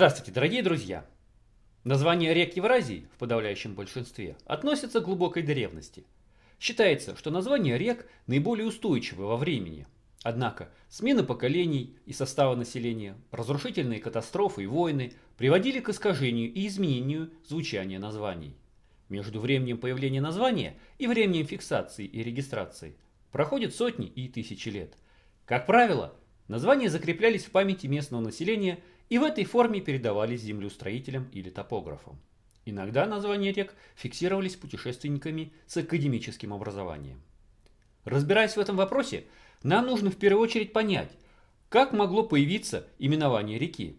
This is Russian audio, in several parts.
Здравствуйте, дорогие друзья! Название рек Евразии в подавляющем большинстве относятся к глубокой древности. Считается, что названия рек наиболее устойчивы во времени. Однако смена поколений и состава населения, разрушительные катастрофы и войны приводили к искажению и изменению звучания названий. Между временем появления названия и временем фиксации и регистрации проходят сотни и тысячи лет. Как правило, названия закреплялись в памяти местного населения – и в этой форме передавались землеустроителям или топографам. Иногда названия рек фиксировались путешественниками с академическим образованием. Разбираясь в этом вопросе, нам нужно в первую очередь понять, как могло появиться именование реки.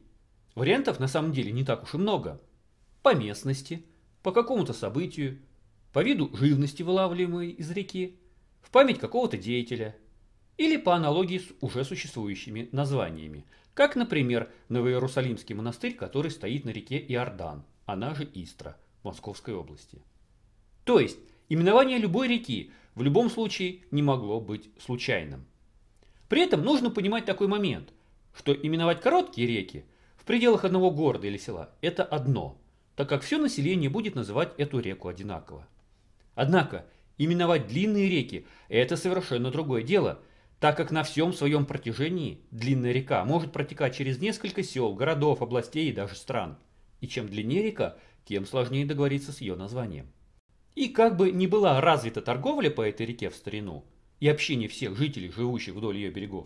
Вариантов на самом деле не так уж и много. По местности, по какому-то событию, по виду живности, вылавливаемой из реки, в память какого-то деятеля – или по аналогии с уже существующими названиями, как, например, Новоиерусалимский монастырь, который стоит на реке Иордан, она же Истра, Московской области. То есть, именование любой реки в любом случае не могло быть случайным. При этом нужно понимать такой момент, что именовать короткие реки в пределах одного города или села – это одно, так как все население будет называть эту реку одинаково. Однако, именовать длинные реки – это совершенно другое дело – так как на всем своем протяжении длинная река может протекать через несколько сел, городов, областей и даже стран. И чем длиннее река, тем сложнее договориться с ее названием. И как бы ни была развита торговля по этой реке в старину и общение всех жителей, живущих вдоль ее берегов,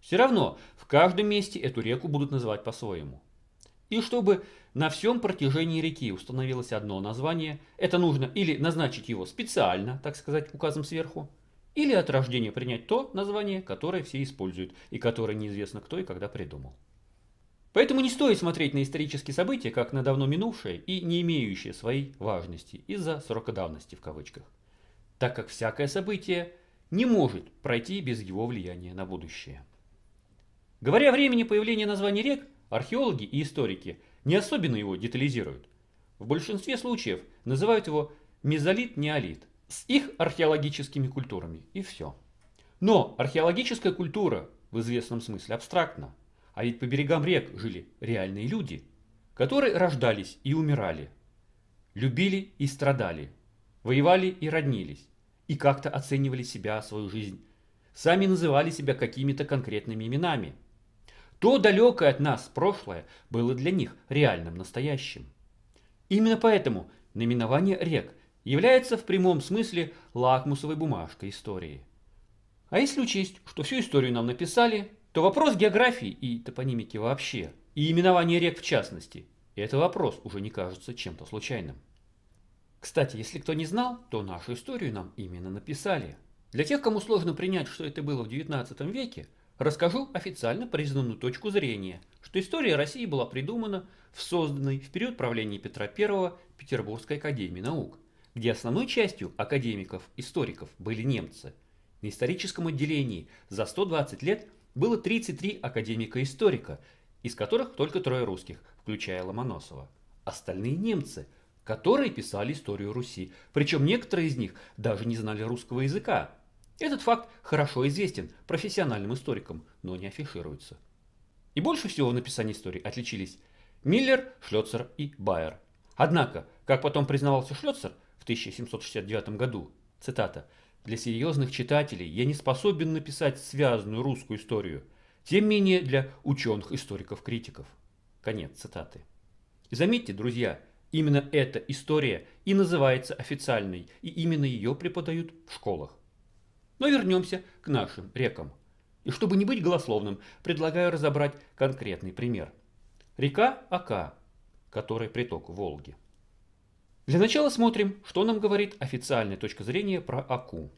все равно в каждом месте эту реку будут называть по-своему. И чтобы на всем протяжении реки установилось одно название, это нужно или назначить его специально, так сказать, указом сверху, или от рождения принять то название, которое все используют и которое неизвестно кто и когда придумал. Поэтому не стоит смотреть на исторические события как на давно минувшее и не имеющее своей важности из-за срока давности в кавычках, так как всякое событие не может пройти без его влияния на будущее. Говоря о времени появления названий рек, археологи и историки не особенно его детализируют. В большинстве случаев называют его мезолит-неолит – с их археологическими культурами. И все. Но археологическая культура в известном смысле абстрактна. А ведь по берегам рек жили реальные люди, которые рождались и умирали, любили и страдали, воевали и роднились, и как-то оценивали себя, свою жизнь, сами называли себя какими-то конкретными именами. То далекое от нас прошлое было для них реальным настоящим. Именно поэтому наименование рек – является в прямом смысле лакмусовой бумажкой истории. А если учесть, что всю историю нам написали, то вопрос географии и топонимики вообще, и именование рек в частности, это вопрос уже не кажется чем-то случайным. Кстати, если кто не знал, то нашу историю нам именно написали. Для тех, кому сложно принять, что это было в XIX веке, расскажу официально признанную точку зрения, что история России была придумана в созданной в период правления Петра I Петербургской академии наук – где основной частью академиков, историков были немцы. На историческом отделении за 120 лет было 33 академика-историка, из которых только трое русских, включая Ломоносова. Остальные немцы, которые писали историю Руси, причем некоторые из них даже не знали русского языка. Этот факт хорошо известен профессиональным историкам, но не афишируется. И больше всего в написании истории отличились Миллер, Шлёцер и Байер. Однако, как потом признавался Шлёцер, 1769 году. Цитата. «Для серьезных читателей я не способен написать связанную русскую историю, тем менее для ученых-историков-критиков». Конец цитаты. И заметьте, друзья, именно эта история и называется официальной, и именно ее преподают в школах. Но вернемся к нашим рекам. И чтобы не быть голословным, предлагаю разобрать конкретный пример. Река Ака, которая приток Волги. Для начала смотрим, что нам говорит официальная точка зрения про Аку.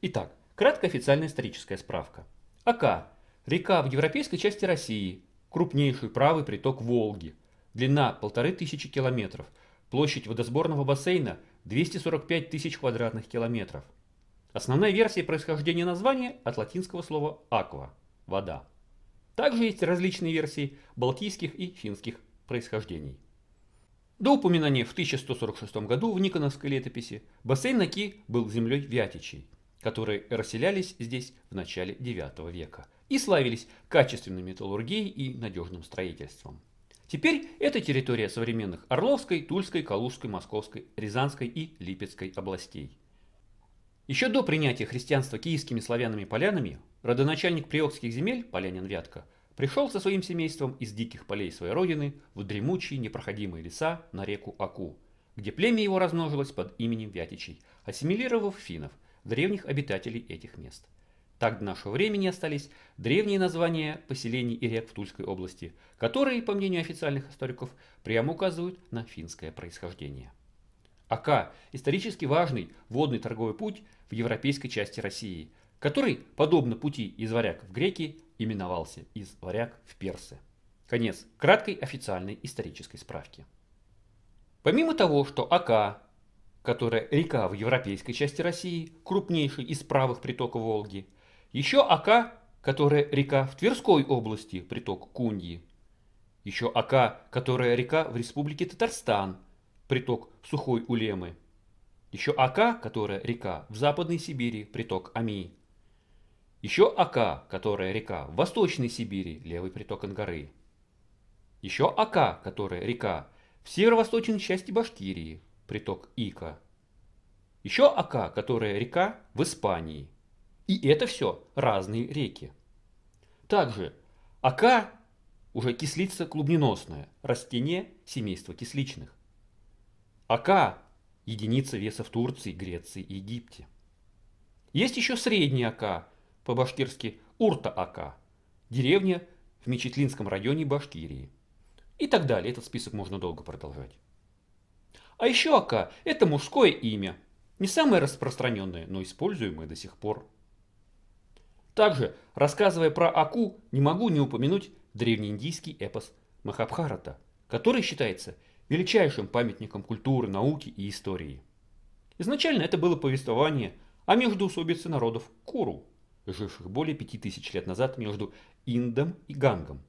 Итак, краткая официальная историческая справка. Ака – река в европейской части России, крупнейший правый приток Волги, длина полторы тысячи километров, площадь водосборного бассейна 245 тысяч квадратных километров. Основная версия происхождения названия от латинского слова «аква» – вода. Также есть различные версии балтийских и финских происхождений. До упоминания в 1146 году в Никоновской летописи бассейн Наки был землей Вятичей, которые расселялись здесь в начале IX века и славились качественной металлургией и надежным строительством. Теперь это территория современных Орловской, Тульской, Калужской, Московской, Рязанской и Липецкой областей. Еще до принятия христианства киевскими славянами-полянами родоначальник приокских земель, полянин Вятка, пришел со своим семейством из диких полей своей родины в дремучие непроходимые леса на реку Аку, где племя его размножилось под именем Вятичей, ассимилировав финнов, древних обитателей этих мест. Так до нашего времени остались древние названия поселений и рек в Тульской области, которые, по мнению официальных историков, прямо указывают на финское происхождение. Ака – исторически важный водный торговый путь в европейской части России – который, подобно пути из варяг в греки, именовался из варяг в персы. Конец краткой официальной исторической справки. Помимо того, что Ака, которая река в европейской части России, крупнейший из правых притоков Волги, еще Ака, которая река в Тверской области, приток Кундии, еще Ака, которая река в республике Татарстан, приток Сухой Улемы, еще Ака, которая река в Западной Сибири, приток Ами, еще Ака, которая река в Восточной Сибири, левый приток Ангары. Еще Ака, которая река в северо-восточной части Башкирии, приток Ика. Еще Ака, которая река в Испании. И это все разные реки. Также Ака уже кислица клубненосная, растение семейства кисличных. Ака – единица веса в Турции, Греции и Египте. Есть еще средний ака по-башкирски Урта-Ака, деревня в Мечетлинском районе Башкирии. И так далее, этот список можно долго продолжать. А еще Ака – это мужское имя, не самое распространенное, но используемое до сих пор. Также, рассказывая про Аку, не могу не упомянуть древнеиндийский эпос Махабхарата, который считается величайшим памятником культуры, науки и истории. Изначально это было повествование о междоусобице народов Куру – живших более 5000 лет назад между Индом и Гангом.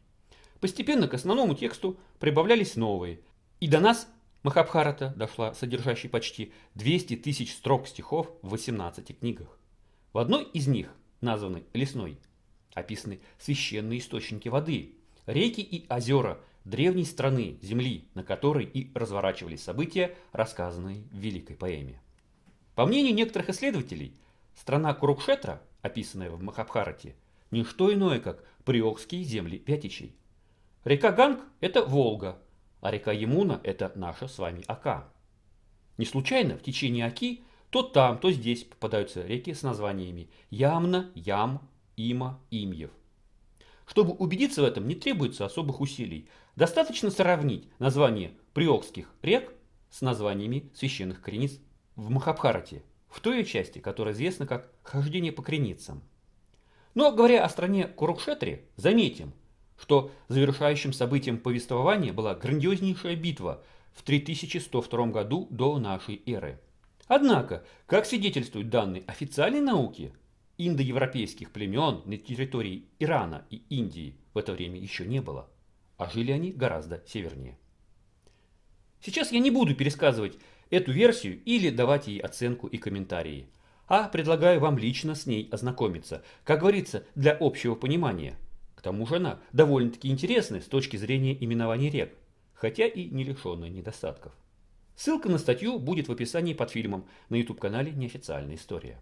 Постепенно к основному тексту прибавлялись новые, и до нас Махабхарата дошла, содержащей почти 200 тысяч строк стихов в 18 книгах. В одной из них, названной «Лесной», описаны священные источники воды, реки и озера древней страны, земли, на которой и разворачивались события, рассказанные в великой поэме. По мнению некоторых исследователей, страна Курукшетра – описанное в Махабхарате, не что иное, как приокские земли Пятичей. Река Ганг – это Волга, а река Ямуна — это наша с вами Ака. Не случайно в течение Аки то там, то здесь попадаются реки с названиями Ямна, Ям, Има, Имьев. Чтобы убедиться в этом, не требуется особых усилий. Достаточно сравнить название приокских рек с названиями священных крениц в Махабхарате – в той ее части, которая известна как «хождение по креницам». Но говоря о стране Курукшетре, заметим, что завершающим событием повествования была грандиознейшая битва в 3102 году до нашей эры. Однако, как свидетельствуют данные официальной науки, индоевропейских племен на территории Ирана и Индии в это время еще не было, а жили они гораздо севернее. Сейчас я не буду пересказывать эту версию или давать ей оценку и комментарии. А предлагаю вам лично с ней ознакомиться, как говорится, для общего понимания. К тому же она довольно-таки интересная с точки зрения именований рек, хотя и не лишенная недостатков. Ссылка на статью будет в описании под фильмом на YouTube-канале «Неофициальная история».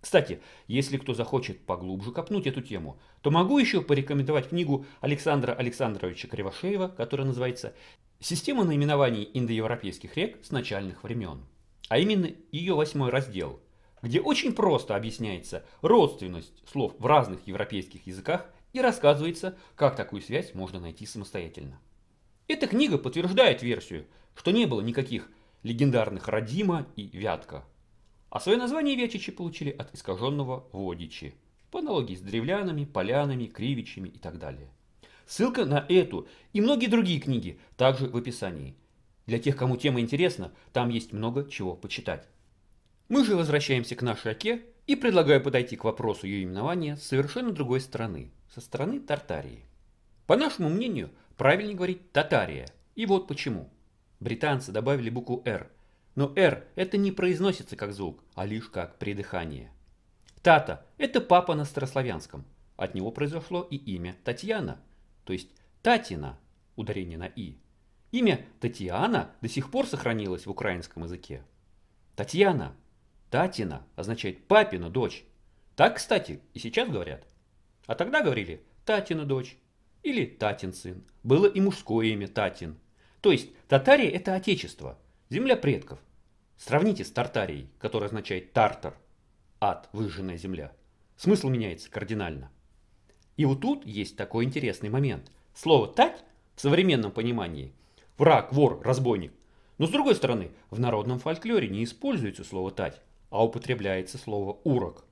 Кстати, если кто захочет поглубже копнуть эту тему, то могу еще порекомендовать книгу Александра Александровича Кривошеева, которая называется Система наименований индоевропейских рек с начальных времен, а именно ее восьмой раздел, где очень просто объясняется родственность слов в разных европейских языках и рассказывается, как такую связь можно найти самостоятельно. Эта книга подтверждает версию, что не было никаких легендарных Радима и Вятка, а свое название Вятичи получили от искаженного Водичи, по аналогии с древлянами, полянами, кривичами и так далее. Ссылка на эту и многие другие книги также в описании. Для тех, кому тема интересна, там есть много чего почитать. Мы же возвращаемся к нашей оке и предлагаю подойти к вопросу ее именования с совершенно другой стороны, со стороны Тартарии. По нашему мнению, правильнее говорить «татария», и вот почему. Британцы добавили букву «р», но «р» это не произносится как звук, а лишь как придыхание. «Тата» — это папа на старославянском, от него произошло и имя Татьяна – то есть Татина, ударение на «и». Имя Татьяна до сих пор сохранилось в украинском языке. Татьяна, Татина означает «папина дочь». Так, кстати, и сейчас говорят. А тогда говорили «Татина дочь» или «Татин сын». Было и мужское имя Татин. То есть Татария – это отечество, земля предков. Сравните с Тартарией, которая означает «тартар», ад, выжженная земля. Смысл меняется кардинально. И вот тут есть такой интересный момент. Слово «тать» в современном понимании – враг, вор, разбойник. Но с другой стороны, в народном фольклоре не используется слово «тать», а употребляется слово «урок».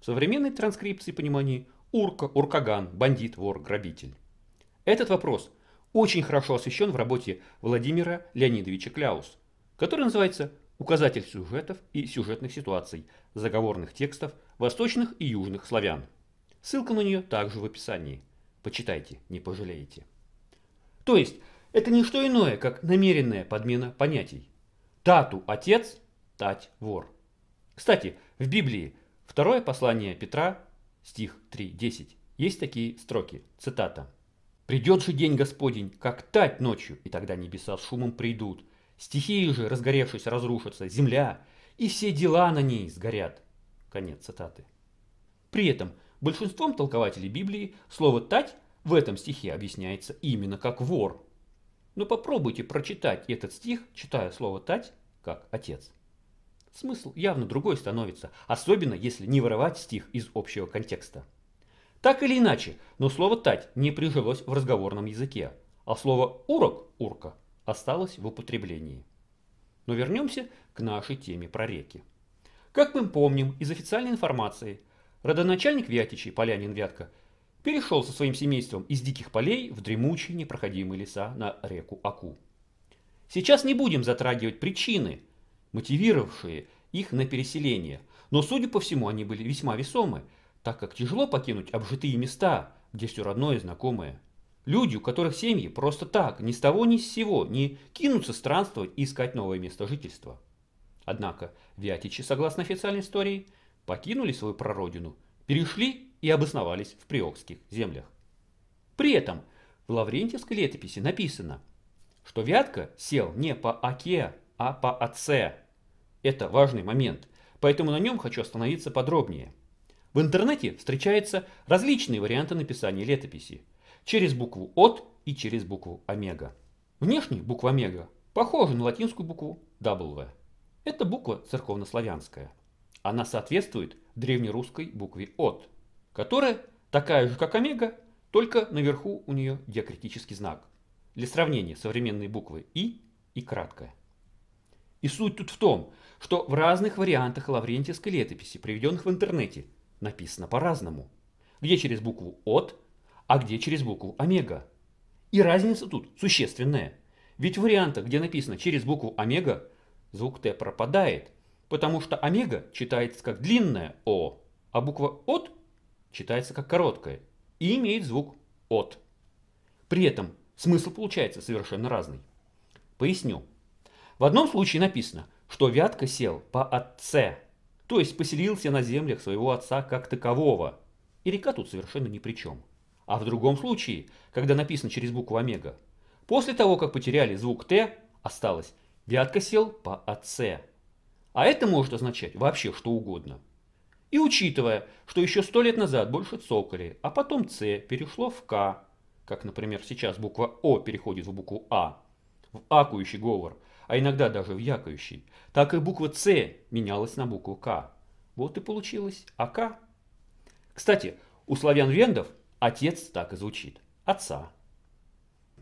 В современной транскрипции понимания «урка», «уркаган», «бандит», «вор», «грабитель». Этот вопрос очень хорошо освещен в работе Владимира Леонидовича Кляус, который называется «Указатель сюжетов и сюжетных ситуаций заговорных текстов восточных и южных славян». Ссылка на нее также в описании. Почитайте, не пожалеете. То есть, это не что иное, как намеренная подмена понятий. Тату – отец, тать – вор. Кстати, в Библии второе послание Петра, стих 3.10, есть такие строки, цитата. «Придет же день Господень, как тать ночью, и тогда небеса с шумом придут. Стихии же, разгоревшись, разрушатся, земля, и все дела на ней сгорят». Конец цитаты. При этом – Большинством толкователей Библии слово «тать» в этом стихе объясняется именно как «вор». Но попробуйте прочитать этот стих, читая слово «тать» как «отец». Смысл явно другой становится, особенно если не воровать стих из общего контекста. Так или иначе, но слово «тать» не прижилось в разговорном языке, а слово «урок» – «урка» осталось в употреблении. Но вернемся к нашей теме про реки. Как мы помним из официальной информации, Родоначальник Вятичей, полянин Вятка, перешел со своим семейством из диких полей в дремучие непроходимые леса на реку Аку. Сейчас не будем затрагивать причины, мотивировавшие их на переселение, но, судя по всему, они были весьма весомы, так как тяжело покинуть обжитые места, где все родное и знакомое. Люди, у которых семьи просто так, ни с того ни с сего, не кинутся странствовать и искать новое место жительства. Однако Вятичи, согласно официальной истории, покинули свою прародину, перешли и обосновались в приокских землях. При этом в лаврентьевской летописи написано, что Вятка сел не по Оке, а по Оце. Это важный момент, поэтому на нем хочу остановиться подробнее. В интернете встречаются различные варианты написания летописи. Через букву «от» и через букву «омега». Внешне буква «омега» похожа на латинскую букву «w». Это буква церковнославянская. Она соответствует древнерусской букве «от», которая такая же, как омега, только наверху у нее диакритический знак. Для сравнения современные буквы «и» и краткая. И суть тут в том, что в разных вариантах лаврентийской летописи, приведенных в интернете, написано по-разному. Где через букву «от», а где через букву «омега». И разница тут существенная. Ведь в вариантах, где написано через букву «омега», звук «т» пропадает, потому что омега читается как длинная О, а буква от читается как короткая и имеет звук от. При этом смысл получается совершенно разный. Поясню. В одном случае написано, что Вятка сел по отце, то есть поселился на землях своего отца как такового, и река тут совершенно ни при чем. А в другом случае, когда написано через букву омега, после того, как потеряли звук Т, осталось «Вятка сел по отце». А это может означать вообще что угодно. И учитывая, что еще сто лет назад больше цоколи, а потом С перешло в К, как, например, сейчас буква О переходит в букву А, в акующий говор, а иногда даже в якающий, так и буква С менялась на букву К. Вот и получилось АК. Кстати, у славян-вендов отец так и звучит – отца.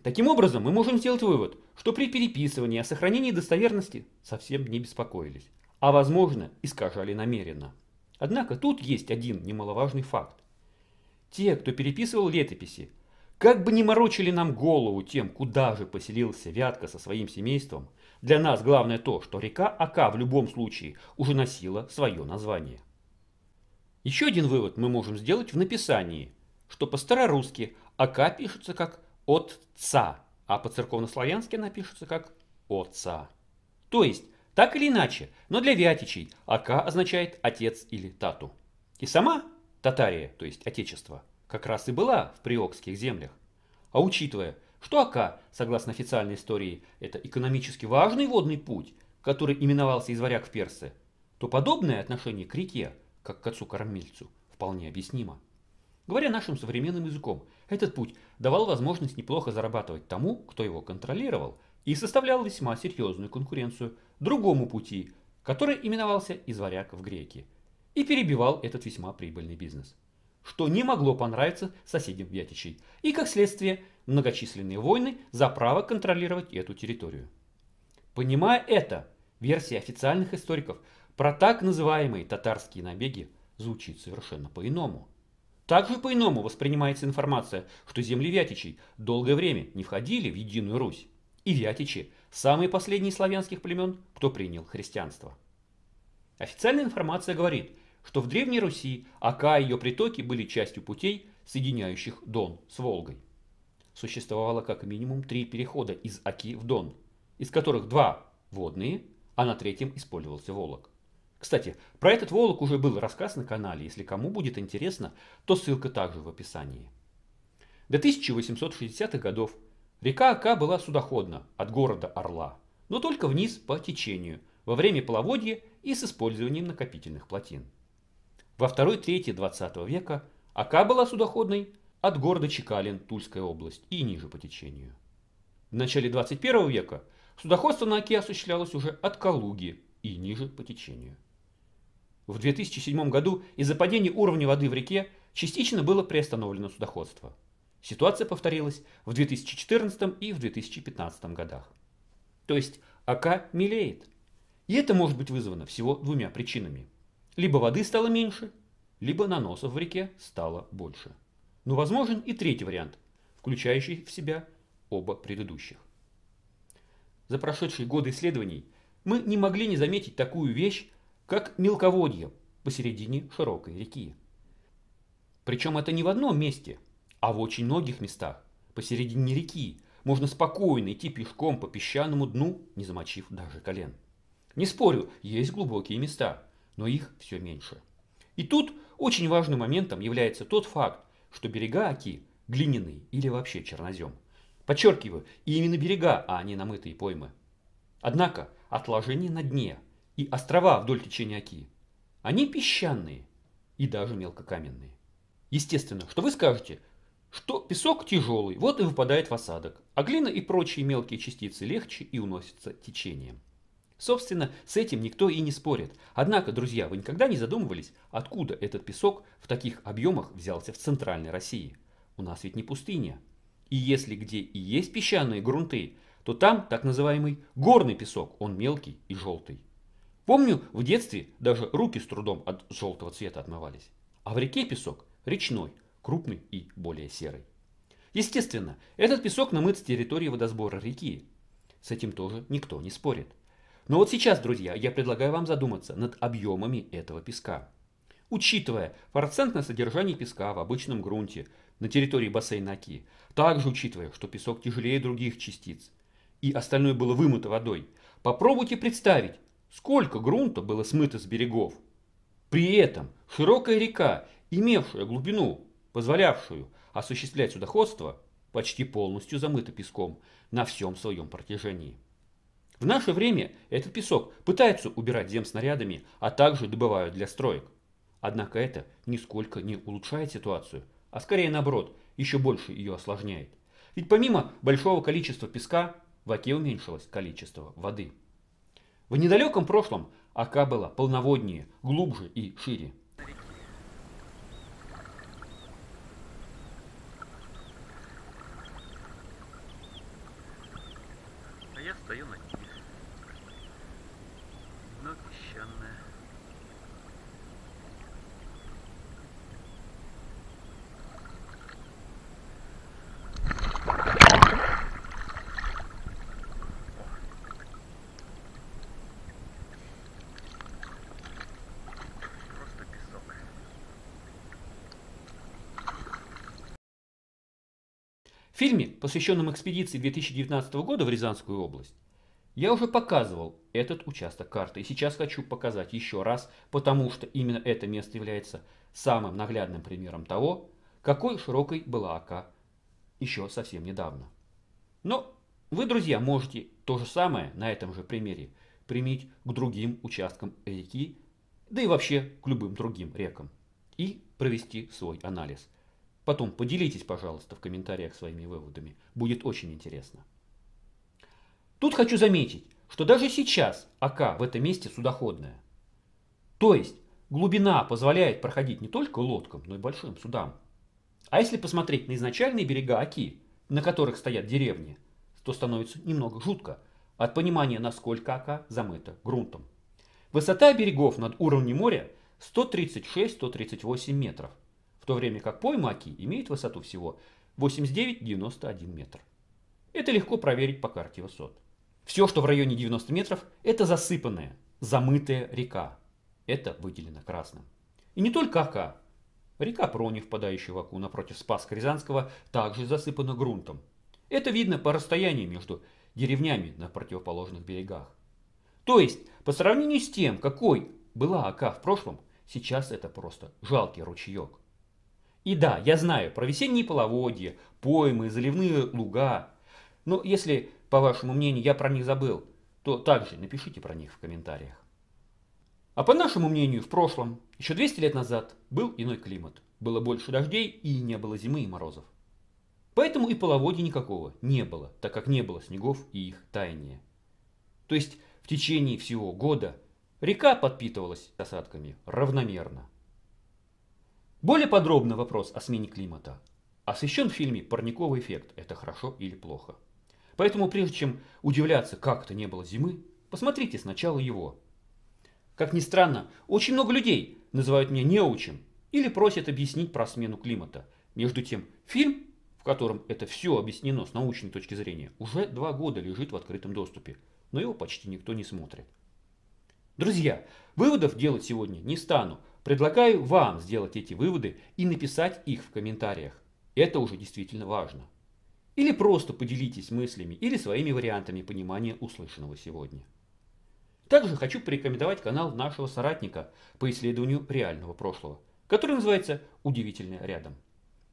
Таким образом, мы можем сделать вывод, что при переписывании о сохранении достоверности совсем не беспокоились а возможно искажали намеренно. Однако тут есть один немаловажный факт. Те, кто переписывал летописи, как бы не морочили нам голову тем, куда же поселился Вятка со своим семейством, для нас главное то, что река Ака в любом случае уже носила свое название. Еще один вывод мы можем сделать в написании, что по-старорусски Ака пишется как «отца», а по-церковнославянски она пишется как «отца». То есть так или иначе, но для вятичей Ака означает «отец» или «тату». И сама Татария, то есть отечество, как раз и была в приокских землях. А учитывая, что Ака, согласно официальной истории, это экономически важный водный путь, который именовался из варяг в персы, то подобное отношение к реке, как к отцу-кормильцу, вполне объяснимо. Говоря нашим современным языком, этот путь давал возможность неплохо зарабатывать тому, кто его контролировал – и составлял весьма серьезную конкуренцию другому пути, который именовался «из в греки», и перебивал этот весьма прибыльный бизнес, что не могло понравиться соседям Вятичей, и, как следствие, многочисленные войны за право контролировать эту территорию. Понимая это, версия официальных историков про так называемые татарские набеги звучит совершенно по-иному. Также по-иному воспринимается информация, что земли Вятичей долгое время не входили в Единую Русь и вятичи, самые последние славянских племен, кто принял христианство. Официальная информация говорит, что в Древней Руси Ака и ее притоки были частью путей, соединяющих Дон с Волгой. Существовало как минимум три перехода из Аки в Дон, из которых два – водные, а на третьем использовался Волок. Кстати, про этот Волок уже был рассказ на канале, если кому будет интересно, то ссылка также в описании. До 1860-х годов Река Ака была судоходна от города Орла, но только вниз по течению, во время половодья и с использованием накопительных плотин. Во второй трети 20 века Ака была судоходной от города Чекалин, Тульская область, и ниже по течению. В начале 21 века судоходство на Оке осуществлялось уже от Калуги и ниже по течению. В 2007 году из-за падения уровня воды в реке частично было приостановлено судоходство – Ситуация повторилась в 2014 и в 2015 годах. То есть АК милеет. И это может быть вызвано всего двумя причинами. Либо воды стало меньше, либо наносов в реке стало больше. Но возможен и третий вариант, включающий в себя оба предыдущих. За прошедшие годы исследований мы не могли не заметить такую вещь, как мелководье посередине широкой реки. Причем это не в одном месте – а в очень многих местах, посередине реки, можно спокойно идти пешком по песчаному дну, не замочив даже колен. Не спорю, есть глубокие места, но их все меньше. И тут очень важным моментом является тот факт, что берега Оки глиняный или вообще чернозем. Подчеркиваю, и именно берега, а не намытые поймы. Однако отложения на дне и острова вдоль течения Оки, они песчаные и даже мелкокаменные. Естественно, что вы скажете, что песок тяжелый, вот и выпадает в осадок, а глина и прочие мелкие частицы легче и уносятся течением. Собственно, с этим никто и не спорит. Однако, друзья, вы никогда не задумывались, откуда этот песок в таких объемах взялся в Центральной России? У нас ведь не пустыня. И если где и есть песчаные грунты, то там так называемый горный песок, он мелкий и желтый. Помню, в детстве даже руки с трудом от желтого цвета отмывались. А в реке песок речной, крупный и более серый. Естественно, этот песок намыт с территории водосбора реки. С этим тоже никто не спорит. Но вот сейчас, друзья, я предлагаю вам задуматься над объемами этого песка. Учитывая процентное содержание песка в обычном грунте на территории бассейна Аки, также учитывая, что песок тяжелее других частиц, и остальное было вымыто водой, попробуйте представить, сколько грунта было смыто с берегов. При этом широкая река, имевшая глубину позволявшую осуществлять судоходство, почти полностью замыто песком на всем своем протяжении. В наше время этот песок пытаются убирать земснарядами, а также добывают для строек. Однако это нисколько не улучшает ситуацию, а скорее наоборот, еще больше ее осложняет. Ведь помимо большого количества песка, в оке уменьшилось количество воды. В недалеком прошлом ока была полноводнее, глубже и шире. стою на них. Но песчаная фильме, посвященном экспедиции 2019 года в Рязанскую область, я уже показывал этот участок карты и сейчас хочу показать еще раз, потому что именно это место является самым наглядным примером того, какой широкой была ока еще совсем недавно. Но вы, друзья, можете то же самое на этом же примере применить к другим участкам реки, да и вообще к любым другим рекам, и провести свой анализ. Потом поделитесь, пожалуйста, в комментариях своими выводами. Будет очень интересно. Тут хочу заметить, что даже сейчас АК в этом месте судоходная. То есть глубина позволяет проходить не только лодкам, но и большим судам. А если посмотреть на изначальные берега Аки, на которых стоят деревни, то становится немного жутко от понимания, насколько Ака замыта грунтом. Высота берегов над уровнем моря 136-138 метров – в то время как пойма Аки имеет высоту всего 89-91 метр. Это легко проверить по карте высот. Все, что в районе 90 метров, это засыпанная, замытая река. Это выделено красным. И не только Ака. Река Прони, впадающая в Аку напротив спас Рязанского, также засыпана грунтом. Это видно по расстоянию между деревнями на противоположных берегах. То есть, по сравнению с тем, какой была Ака в прошлом, сейчас это просто жалкий ручеек. И да, я знаю про весенние половодья, поймы, заливные луга. Но если, по вашему мнению, я про них забыл, то также напишите про них в комментариях. А по нашему мнению, в прошлом, еще 200 лет назад, был иной климат. Было больше дождей и не было зимы и морозов. Поэтому и половодья никакого не было, так как не было снегов и их таяния. То есть в течение всего года река подпитывалась осадками равномерно. Более подробно вопрос о смене климата освещен в фильме «Парниковый эффект. Это хорошо или плохо?». Поэтому прежде чем удивляться, как это не было зимы, посмотрите сначала его. Как ни странно, очень много людей называют меня неучим или просят объяснить про смену климата. Между тем, фильм, в котором это все объяснено с научной точки зрения, уже два года лежит в открытом доступе, но его почти никто не смотрит. Друзья, выводов делать сегодня не стану, Предлагаю вам сделать эти выводы и написать их в комментариях. Это уже действительно важно. Или просто поделитесь мыслями или своими вариантами понимания услышанного сегодня. Также хочу порекомендовать канал нашего соратника по исследованию реального прошлого, который называется «Удивительное рядом».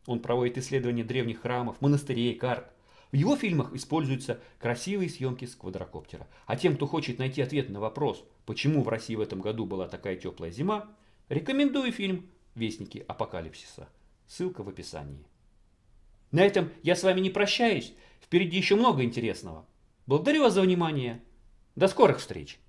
Он проводит исследования древних храмов, монастырей, карт. В его фильмах используются красивые съемки с квадрокоптера. А тем, кто хочет найти ответ на вопрос, почему в России в этом году была такая теплая зима, Рекомендую фильм «Вестники апокалипсиса». Ссылка в описании. На этом я с вами не прощаюсь. Впереди еще много интересного. Благодарю вас за внимание. До скорых встреч!